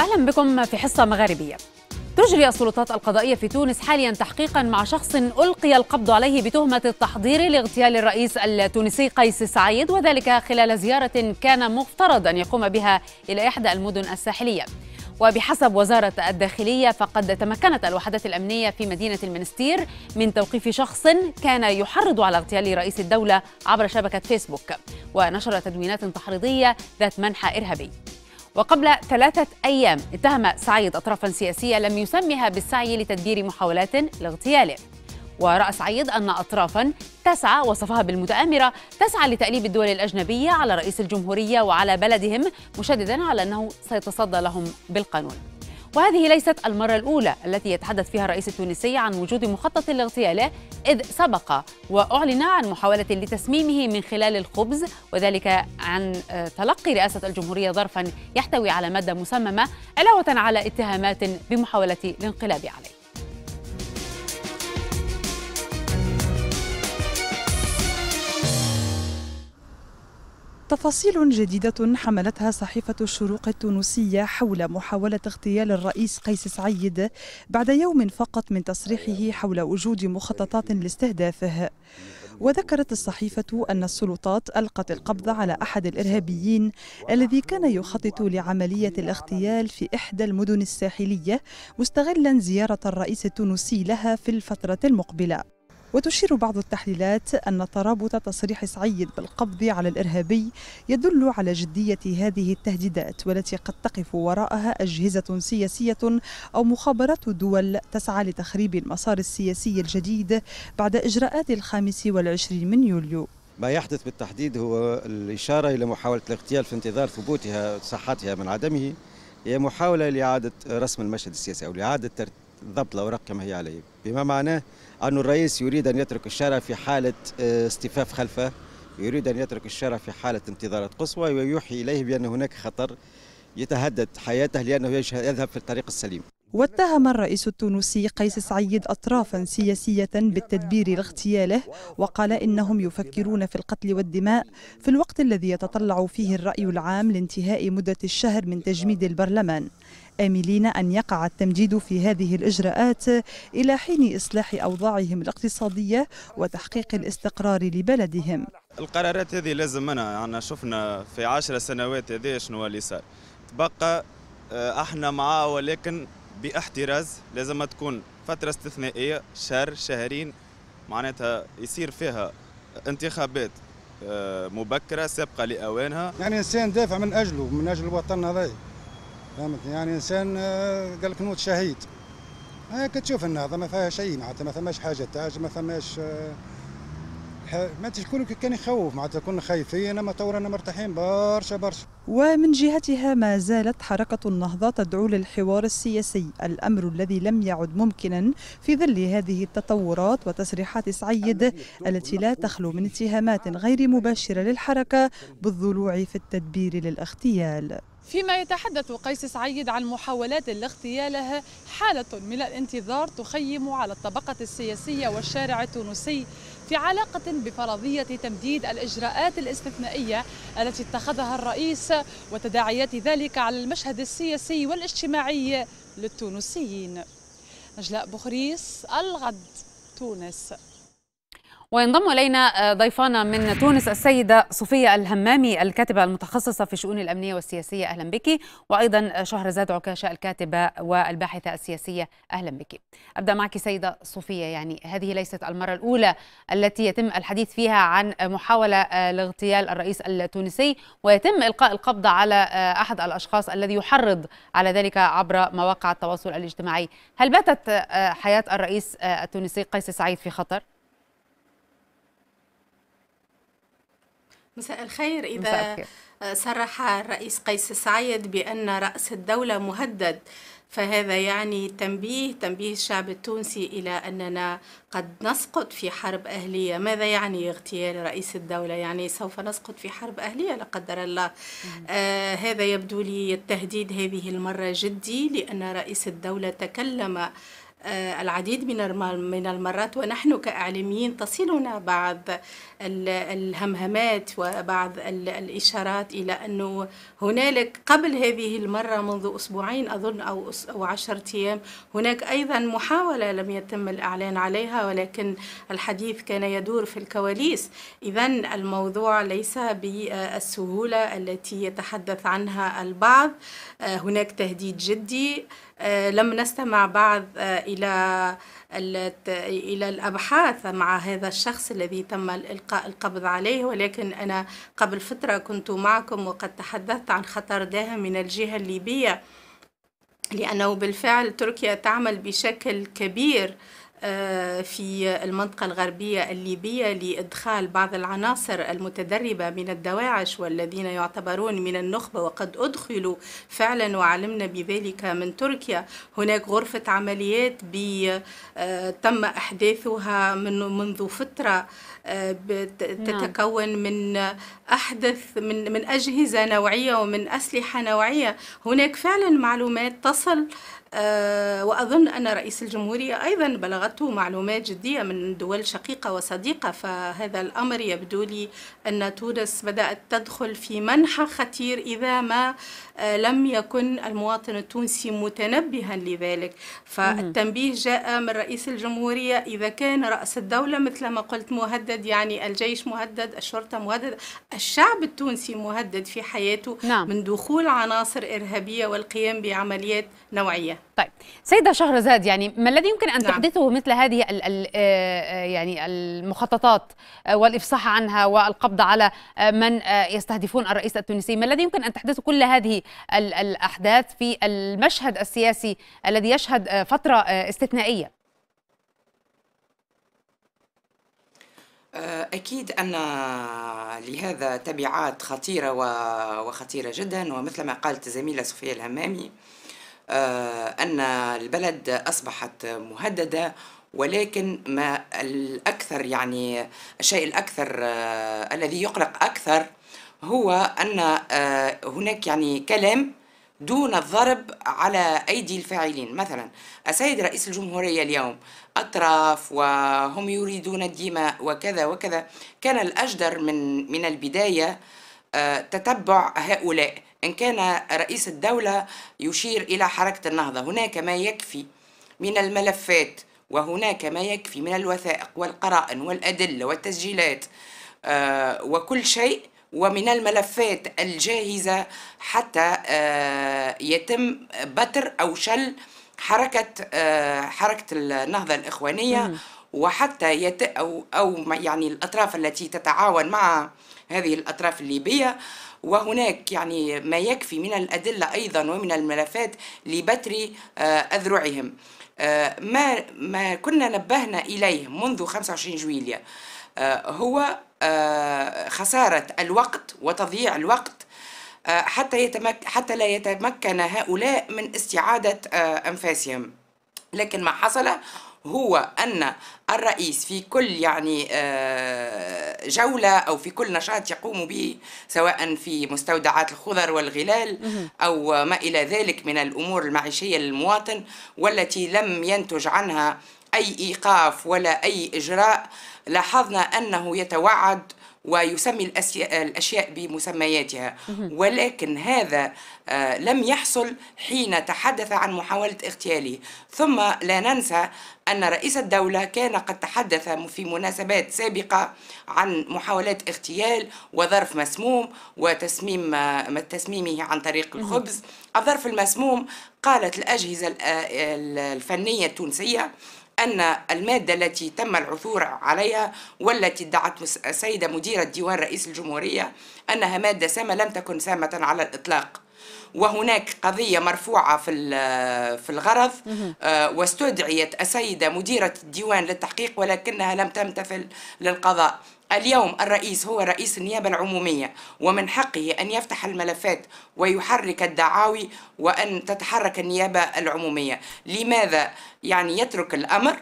أهلا بكم في حصة مغاربية تجري السلطات القضائية في تونس حاليا تحقيقا مع شخص ألقي القبض عليه بتهمة التحضير لاغتيال الرئيس التونسي قيس سعيد وذلك خلال زيارة كان مفترض أن يقوم بها إلى إحدى المدن الساحلية وبحسب وزارة الداخلية فقد تمكنت الوحدات الأمنية في مدينة المنستير من توقيف شخص كان يحرض على اغتيال رئيس الدولة عبر شبكة فيسبوك ونشر تدوينات تحريضية ذات منحى إرهابي وقبل ثلاثة أيام اتهم سعيد أطرافا سياسية لم يسمها بالسعي لتدبير محاولات لاغتياله ورأى سعيد أن أطرافا تسعى وصفها بالمتآمرة تسعى لتأليب الدول الأجنبية على رئيس الجمهورية وعلى بلدهم مشددا على أنه سيتصدى لهم بالقانون وهذه ليست المرة الأولى التي يتحدث فيها الرئيس التونسي عن وجود مخطط لاغتياله إذ سبق وأعلن عن محاولة لتسميمه من خلال الخبز وذلك عن آه، تلقي رئاسة الجمهورية ظرفا يحتوي على مادة مسممة علاوة على اتهامات بمحاولة الانقلاب عليه تفاصيل جديدة حملتها صحيفة الشروق التونسية حول محاولة اغتيال الرئيس قيس سعيد بعد يوم فقط من تصريحه حول وجود مخططات لاستهدافه وذكرت الصحيفة أن السلطات ألقت القبض على أحد الإرهابيين الذي كان يخطط لعملية الاغتيال في إحدى المدن الساحلية مستغلا زيارة الرئيس التونسي لها في الفترة المقبلة وتشير بعض التحليلات أن ترابط تصريح سعيد بالقبض على الإرهابي يدل على جدية هذه التهديدات والتي قد تقف وراءها أجهزة سياسية أو مخابرات دول تسعى لتخريب المسار السياسي الجديد بعد إجراءات الخامس والعشرين من يوليو ما يحدث بالتحديد هو الإشارة إلى محاولة الاغتيال في انتظار ثبوتها صحتها من عدمه هي محاولة لإعادة رسم المشهد السياسي أو لإعادة ضبط الأوراق كما هي عليه بما معناه أن الرئيس يريد أن يترك الشارع في حالة آه، استفاف خلفه يريد أن يترك الشارع في حالة انتظارات قصوى ويوحي إليه بأن هناك خطر يتهدد حياته لأنه يذهب في الطريق السليم واتهم الرئيس التونسي قيس سعيد أطرافا سياسية بالتدبير لاغتياله وقال إنهم يفكرون في القتل والدماء في الوقت الذي يتطلع فيه الرأي العام لانتهاء مدة الشهر من تجميد البرلمان آملين أن يقع التمجيد في هذه الإجراءات إلى حين إصلاح أوضاعهم الاقتصادية وتحقيق الاستقرار لبلدهم القرارات هذه لازم منها يعني شفنا في عشر سنوات هذه شنو اللي صار تبقى آه، احنا معاه ولكن باحتراز لازم تكون فترة استثنائية شهر شهرين معناتها يصير فيها انتخابات آه، مبكرة سابقة لأوانها يعني إنسان دافع من أجله من أجل الوطن هذا فهمتني يعني إنسان آه، قال لك نوت شهيد هاك تشوف النهضة ما فيها شيء معناتها ما فماش حاجة تاج ما فماش آه، ما تكون كان يخوف معناتها كنا خايفين اما تو رانا مرتاحين برشا برشا ومن جهتها ما زالت حركة النهضة تدعو للحوار السياسي الأمر الذي لم يعد ممكنا في ظل هذه التطورات وتصريحات سعيد التي لا تخلو من اتهامات غير مباشرة للحركة بالضلوع في التدبير للاغتيال فيما يتحدث قيس سعيد عن محاولات لاغتيالها حالة من الانتظار تخيم على الطبقة السياسية والشارع التونسي في علاقة بفرضية تمديد الإجراءات الاستثنائية التي اتخذها الرئيس وتداعيات ذلك على المشهد السياسي والاجتماعي للتونسيين نجلاء بخريس الغد تونس وينضم الينا آه، ضيفانا من تونس السيده صوفيه الهمامي الكاتبه المتخصصه في الشؤون الامنيه والسياسيه اهلا بك وايضا شهرزاد عكاشه الكاتبه والباحثه السياسيه اهلا بك. ابدا معك سيده صوفيه يعني هذه ليست المره الاولى التي يتم الحديث فيها عن محاوله آه، لاغتيال الرئيس التونسي ويتم القاء القبض على آه، احد الاشخاص الذي يحرض على ذلك عبر مواقع التواصل الاجتماعي، هل باتت حياه الرئيس التونسي قيس سعيد في خطر؟ مساء الخير إذا مساء الخير. آه، صرح الرئيس قيس سعيد بأن رأس الدولة مهدد فهذا يعني تنبيه تنبيه الشعب التونسي إلى أننا قد نسقط في حرب أهلية ماذا يعني اغتيال رئيس الدولة يعني سوف نسقط في حرب أهلية لا قدر الله آه هذا يبدو لي التهديد هذه المرة جدي لأن رئيس الدولة تكلم آه، العديد من من المرات ونحن كاعلاميين تصلنا بعض الهمهمات وبعض الاشارات الى انه هنالك قبل هذه المره منذ اسبوعين اظن او او 10 ايام هناك ايضا محاوله لم يتم الاعلان عليها ولكن الحديث كان يدور في الكواليس اذا الموضوع ليس بالسهوله التي يتحدث عنها البعض آه، هناك تهديد جدي آه، لم نستمع بعد آه، إلى إلى الأبحاث مع هذا الشخص الذي تم إلقاء القبض عليه ولكن أنا قبل فترة كنت معكم وقد تحدثت عن خطر داهم من الجهة الليبية لأنه بالفعل تركيا تعمل بشكل كبير آه، في المنطقة الغربية الليبية لإدخال بعض العناصر المتدربة من الدواعش والذين يعتبرون من النخبة وقد أدخلوا فعلا وعلمنا بذلك من تركيا هناك غرفة عمليات آه، تم أحداثها من منذ فترة تتكون من أحدث من, من أجهزة نوعية ومن أسلحة نوعية هناك فعلا معلومات تصل آه، وأظن أن رئيس الجمهورية أيضا بلغته معلومات جدية من دول شقيقة وصديقة فهذا الأمر يبدو لي أن تونس بدأت تدخل في منحى خطير إذا ما آه، لم يكن المواطن التونسي متنبها لذلك فالتنبيه جاء من رئيس الجمهورية إذا كان رأس الدولة مثل ما قلت مهدد مهدد يعني الجيش مهدد الشرطة مهددة الشعب التونسي مهدد في حياته نعم. من دخول عناصر إرهابية والقيام بعمليات نوعية طيب سيدة شهرزاد يعني ما الذي يمكن أن نعم. تحدثه مثل هذه ال ال آه، آه، يعني المخططات آه، والإفصاح عنها والقبض على من يستهدفون الرئيس التونسي ما الذي يمكن أن تحدثه كل هذه الأحداث في المشهد السياسي الذي يشهد فترة استثنائية آه، أكيد أن لهذا تبعات خطيرة وخطيرة جدا ومثل ما قالت الزميلة صوفيا الهمامي آه، أن البلد أصبحت مهددة ولكن ما الأكثر يعني الشيء الأكثر آه، الذي يقلق أكثر هو أن هناك يعني كلام دون الضرب على أيدي الفاعلين مثلا السيد رئيس الجمهورية اليوم أطراف وهم يريدون الدماء وكذا وكذا كان الأجدر من, من البداية آه، تتبع هؤلاء إن كان رئيس الدولة يشير إلى حركة النهضة هناك ما يكفي من الملفات وهناك ما يكفي من الوثائق والقرائن والأدلة والتسجيلات آه، وكل شيء ومن الملفات الجاهزة حتى آه، يتم بتر أو شل حركة آه، حركة النهضة الإخوانية وحتى يت أو, أو يعني الأطراف التي تتعاون مع هذه الأطراف الليبية وهناك يعني ما يكفي من الأدلة أيضا ومن الملفات لبتر آه، أذرعهم ما ما كنا نبهنا إليه منذ 25 جويليا هو آه، خسارة الوقت وتضييع الوقت آه، حتى, يتمك حتى لا يتمكن هؤلاء من استعادة آه، أنفاسهم لكن ما حصل هو أن الرئيس في كل يعني آه، جولة أو في كل نشاط يقوم به سواء في مستودعات الخضر والغلال أو ما إلى ذلك من الأمور المعيشية للمواطن والتي لم ينتج عنها أي إيقاف ولا أي إجراء لاحظنا أنه يتوعد ويسمي الأشياء بمسمياتها ولكن هذا آه، لم يحصل حين تحدث عن محاولة اغتياله ثم لا ننسى أن رئيس الدولة كان قد تحدث في مناسبات سابقة عن محاولات اغتيال وظرف مسموم وتسميم آه، تسميمه عن طريق الخبز الظرف المسموم قالت الأجهزة آه، الفنية التونسية أن المادة التي تم العثور عليها والتي ادعت السيدة مديرة ديوان رئيس الجمهورية أنها مادة سامة لم تكن سامة على الإطلاق وهناك قضية مرفوعة في في الغرض آه، واستدعيت السيدة مديرة الديوان للتحقيق ولكنها لم تمتثل للقضاء اليوم الرئيس هو رئيس النيابة العمومية ومن حقه أن يفتح الملفات ويحرك الدعاوي وأن تتحرك النيابة العمومية لماذا يعني يترك الأمر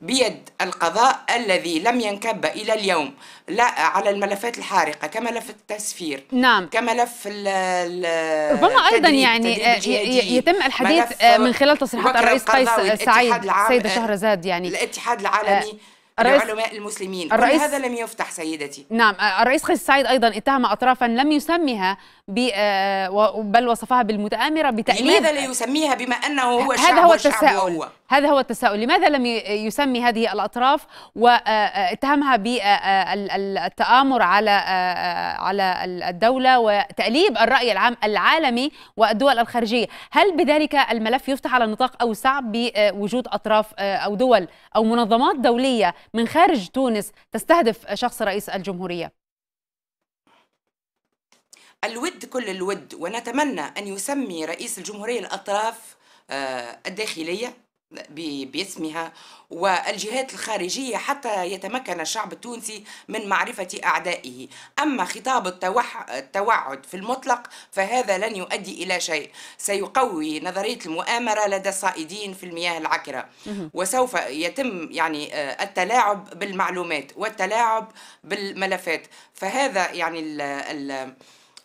بيد القضاء الذي لم ينكب إلى اليوم لا على الملفات الحارقة كملف التسفير نعم كملف ربما أيضا يعني آه، يتم الحديث آه، من خلال تصريحات الرئيس قيس آه، سعيد سيدة شهرزاد يعني الاتحاد العالمي آه الرئيس لعلماء المسلمين الرئيس هذا لم يفتح سيدتي نعم الرئيس خالد السعيد أيضا اتهم أطرافا لم يسمها آه، بل وصفها بالمتآمرة بتأمين لماذا لا يسميها بما أنه هو الشعب هذا هو التساؤل هو. هذا هو التساؤل لماذا لم يسمي هذه الأطراف واتهمها آه، آه، بالتآمر على على الدولة وتأليب الرأي العام العالمي والدول الخارجية هل بذلك الملف يفتح على نطاق أوسع بوجود أطراف أو دول أو منظمات دولية من خارج تونس تستهدف شخص رئيس الجمهورية الود كل الود ونتمنى أن يسمي رئيس الجمهورية الأطراف آه، الداخلية باسمها والجهات الخارجية حتى يتمكن الشعب التونسي من معرفة أعدائه أما خطاب التوح... التوعد في المطلق فهذا لن يؤدي إلى شيء سيقوي نظرية المؤامرة لدى الصائدين في المياه العكرة وسوف يتم يعني آه، التلاعب بالمعلومات والتلاعب بالملفات فهذا يعني ال ال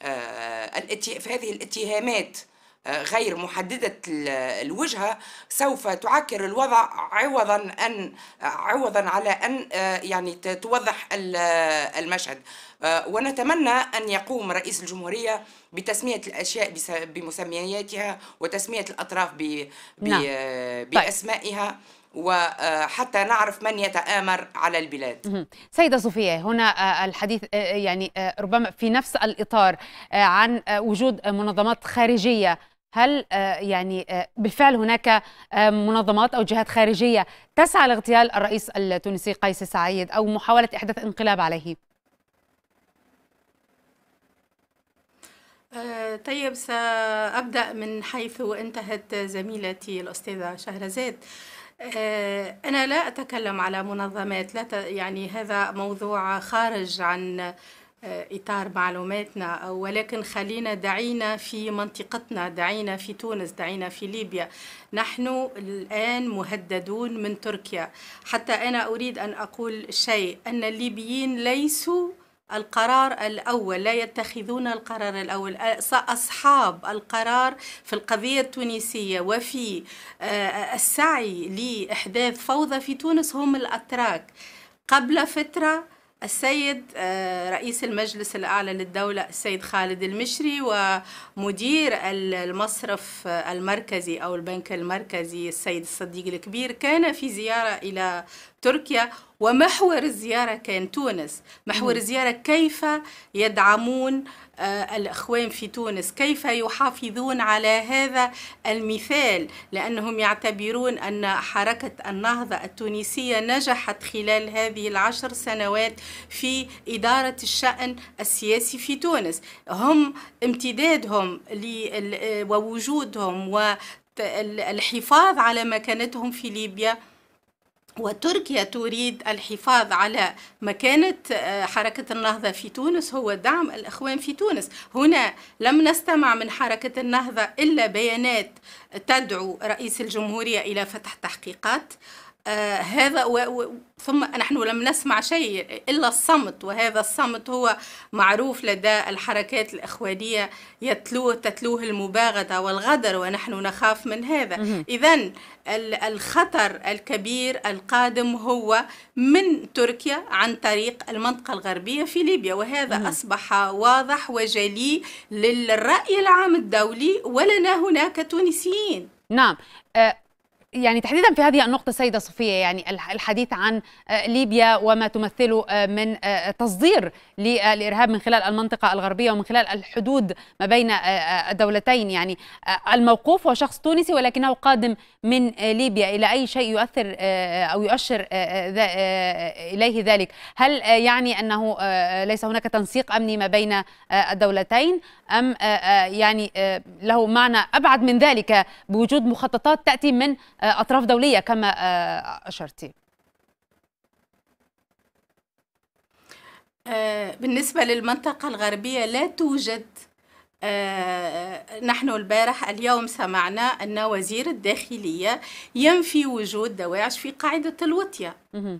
آه، في هذه الاتهامات غير محددة الوجهة سوف تعكر الوضع عوضا أن عوضا على أن آه، يعني توضح المشهد آه، ونتمنى أن يقوم رئيس الجمهورية بتسمية الأشياء بمسمياتها وتسمية الأطراف ب... نعم. آه، طيب. بأسمائها وحتى نعرف من يتآمر على البلاد سيدة صوفية هنا الحديث يعني ربما في نفس الإطار عن وجود منظمات خارجية هل آه، يعني آه، بالفعل هناك آه، منظمات او جهات خارجيه تسعى لاغتيال الرئيس التونسي قيس سعيد او محاوله احداث انقلاب عليه؟ طيب سأبدأ من حيث انتهت زميلتي الأستاذة شهرزاد أنا لا أتكلم على منظمات لا ت... يعني هذا موضوع خارج عن آه، إطار معلوماتنا ولكن خلينا دعينا في منطقتنا دعينا في تونس دعينا في ليبيا نحن الآن مهددون من تركيا حتى أنا أريد أن أقول شيء أن الليبيين ليسوا القرار الأول لا يتخذون القرار الأول أصحاب القرار في القضية التونسية وفي آه، السعي لإحداث فوضى في تونس هم الأتراك قبل فترة السيد آه، رئيس المجلس الأعلى للدولة السيد خالد المشري ومدير المصرف آه، المركزي أو البنك المركزي السيد الصديق الكبير كان في زيارة إلى تركيا ومحور الزيارة كان تونس محور الزيارة كيف يدعمون آه، الإخوان في تونس كيف يحافظون على هذا المثال لأنهم يعتبرون أن حركة النهضة التونسية نجحت خلال هذه العشر سنوات في إدارة الشأن السياسي في تونس هم امتدادهم آه، ووجودهم والحفاظ على مكانتهم في ليبيا وتركيا تريد الحفاظ على مكانة آه، حركة النهضة في تونس هو دعم الإخوان في تونس هنا لم نستمع من حركة النهضة إلا بيانات تدعو رئيس الجمهورية إلى فتح تحقيقات آه هذا و و ثم نحن لم نسمع شيء إلا الصمت وهذا الصمت هو معروف لدى الحركات الإخوانية يتلوه تتلوه المباغتة والغدر ونحن نخاف من هذا إذا الخطر الكبير القادم هو من تركيا عن طريق المنطقة الغربية في ليبيا وهذا مم. أصبح واضح وجلي للرأي العام الدولي ولنا هناك تونسيين نعم آه، يعني تحديدا في هذه النقطة سيدة صفية يعني الحديث عن آه، ليبيا وما تمثله آه، من آه، تصدير للإرهاب من خلال المنطقة الغربية ومن خلال الحدود ما بين الدولتين يعني الموقوف هو شخص تونسي ولكنه قادم من ليبيا إلى أي شيء يؤثر أو يؤشر إليه ذلك هل يعني أنه ليس هناك تنسيق أمني ما بين الدولتين أم آه، آه، يعني آه، له معنى أبعد من ذلك بوجود مخططات تأتي من أطراف دولية كما أشرتِ بالنسبة للمنطقة الغربية لا توجد آه، نحن البارح اليوم سمعنا أن وزير الداخلية ينفي وجود دواعش في قاعدة الوطية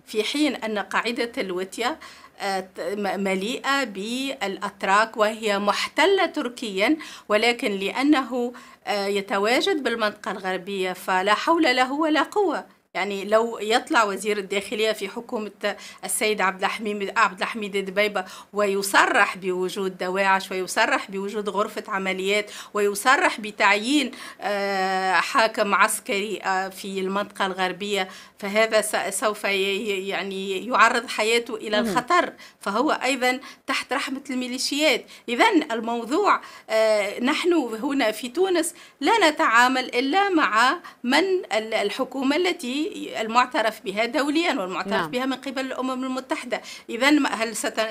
في حين أن قاعدة الوطية آه، مليئة بالأتراك وهي محتلة تركيا ولكن لأنه آه، يتواجد بالمنطقة الغربية فلا حول له ولا قوة يعني لو يطلع وزير الداخلية في حكومة السيد عبد الحميد عبد الحميد دبيبة ويصرح بوجود دواعش ويصرح بوجود غرفة عمليات ويصرح بتعيين آه، حاكم عسكري آه، في المنطقة الغربية فهذا سوف يعني يعرض حياته إلى الخطر فهو أيضا تحت رحمة الميليشيات إذا الموضوع آه، نحن هنا في تونس لا نتعامل إلا مع من الحكومة التي المعترف بها دوليا والمعترف نعم. بها من قبل الأمم المتحدة إذا هل ست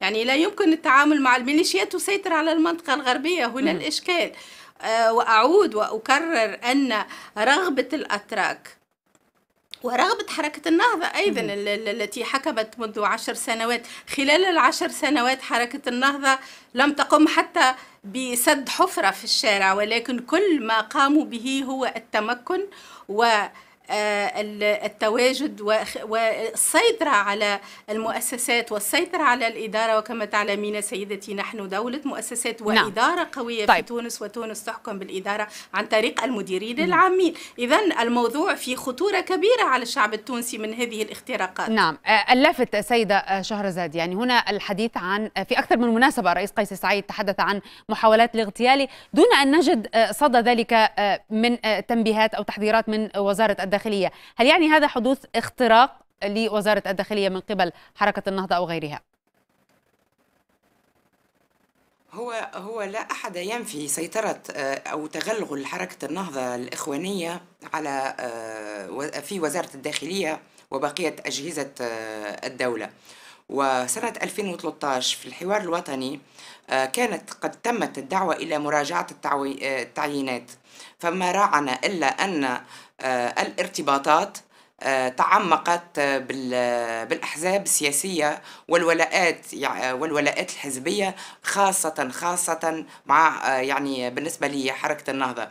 يعني لا يمكن التعامل مع الميليشيات تسيطر على المنطقة الغربية هنا م. نعم. الإشكال آه، وأعود وأكرر أن رغبة الأتراك ورغبة حركة النهضة أيضا نعم. التي حكمت منذ عشر سنوات خلال العشر سنوات حركة النهضة لم تقم حتى بسد حفرة في الشارع ولكن كل ما قاموا به هو التمكن و آه، التواجد والسيطرة على المؤسسات والسيطرة على الإدارة وكما تعلمين سيدتي نحن دولة مؤسسات نعم. وإدارة نعم. قوية طيب. في تونس وتونس تحكم بالإدارة عن طريق المديرين العامين إذا الموضوع في خطورة كبيرة على الشعب التونسي من هذه الاختراقات نعم آه، اللافت سيدة آه، شهرزاد يعني هنا الحديث عن في أكثر من مناسبة رئيس قيس سعيد تحدث عن محاولات الاغتيال دون أن نجد صدى ذلك من تنبيهات أو تحذيرات من وزارة الداخلية الداخلية هل يعني هذا حدوث اختراق لوزارة الداخلية من قبل حركة النهضة أو غيرها؟ هو هو لا احد ينفي سيطره آه، او تغلغل حركه النهضه الاخوانيه على آه، في وزاره الداخليه وبقيه اجهزه آه، الدوله وسنة 2013 في الحوار الوطني كانت قد تمت الدعوة إلى مراجعة التعيينات فما راعنا إلا أن آه، الارتباطات آه، تعمقت آه، بالأحزاب السياسية والولاءات والولاءات الحزبية خاصة خاصة مع يعني بالنسبة لي حركة النهضة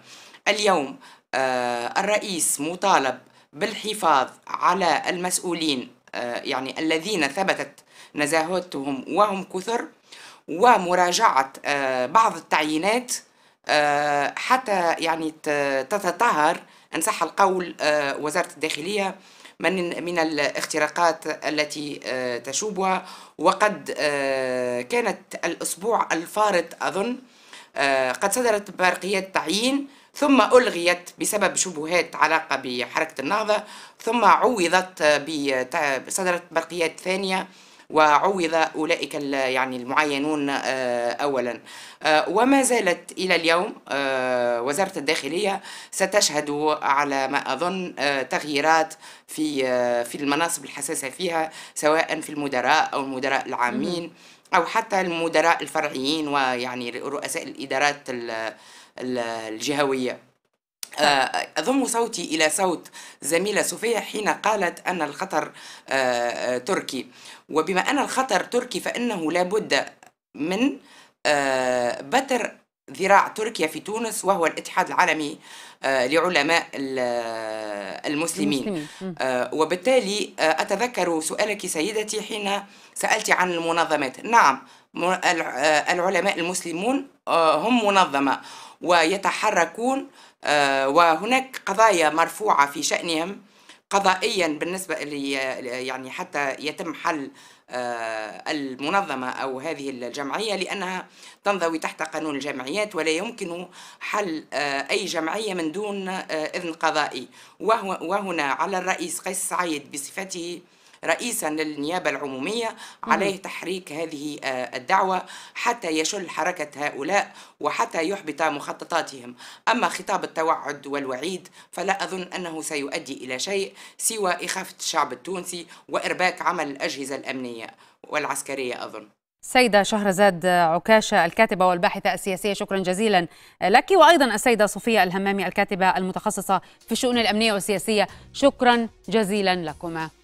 اليوم الرئيس مطالب بالحفاظ على المسؤولين يعني الذين ثبتت نزاهتهم وهم كثر ومراجعة بعض التعيينات حتى يعني تتطهر ان صح القول آه، وزاره الداخليه من من الاختراقات التي آه، تشوبها وقد آه، كانت الاسبوع الفارط اظن قد صدرت برقيات تعيين ثم ألغيت بسبب شبهات علاقة بحركة النهضة ثم عوضت صدرت برقيات ثانية وعوض أولئك يعني المعينون آه، أولا آه، وما زالت إلى اليوم آه، وزارة الداخلية ستشهد على ما أظن تغييرات في في المناصب الحساسة فيها سواء في المدراء أو المدراء العامين أو حتى المدراء الفرعيين ويعني رؤساء الإدارات الجهوية أضم صوتي إلى صوت زميلة صوفيا حين قالت أن الخطر تركي وبما أن الخطر تركي فإنه لابد من آه، بتر ذراع تركيا في تونس وهو الاتحاد العالمي آه، لعلماء آه، المسلمين, المسلمين. وبالتالي أتذكر سؤالك سيدتي حين سألت عن المنظمات نعم العلماء المسلمون هم منظمة ويتحركون وهناك قضايا مرفوعة في شأنهم قضائيا بالنسبه يعني حتى يتم حل آه، المنظمه او هذه الجمعيه لانها تنضوي تحت قانون الجمعيات ولا يمكن حل آه، اي جمعيه من دون آه، اذن قضائي وهنا على الرئيس قيس سعيد بصفته رئيسا للنيابة العمومية عليه تحريك هذه آه، الدعوة حتى يشل حركة هؤلاء وحتى يحبط مخططاتهم أما خطاب التوعد والوعيد فلا أظن أنه سيؤدي إلى شيء سوى إخافة الشعب التونسي وإرباك عمل الأجهزة الأمنية والعسكرية أظن سيدة شهرزاد عكاشة الكاتبة والباحثة السياسية شكرا جزيلا لك وأيضا السيدة صوفيا الهمامي الكاتبة المتخصصة في الشؤون الأمنية والسياسية شكرا جزيلا لكما